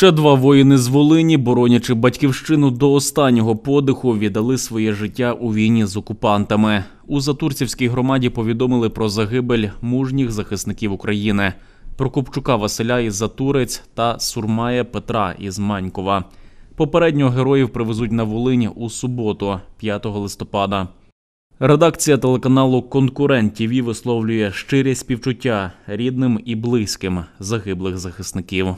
Ще два воїни з Волині, боронячи батьківщину до останнього подиху, віддали своє життя у війні з окупантами. У Затурцівській громаді повідомили про загибель мужніх захисників України. Прокопчука Василя із Затурець та Сурмає Петра із Манькова. Попередньо героїв привезуть на Волині у суботу, 5 листопада. Редакція телеканалу Конкурент ТІВІ висловлює щирі співчуття рідним і близьким загиблих захисників.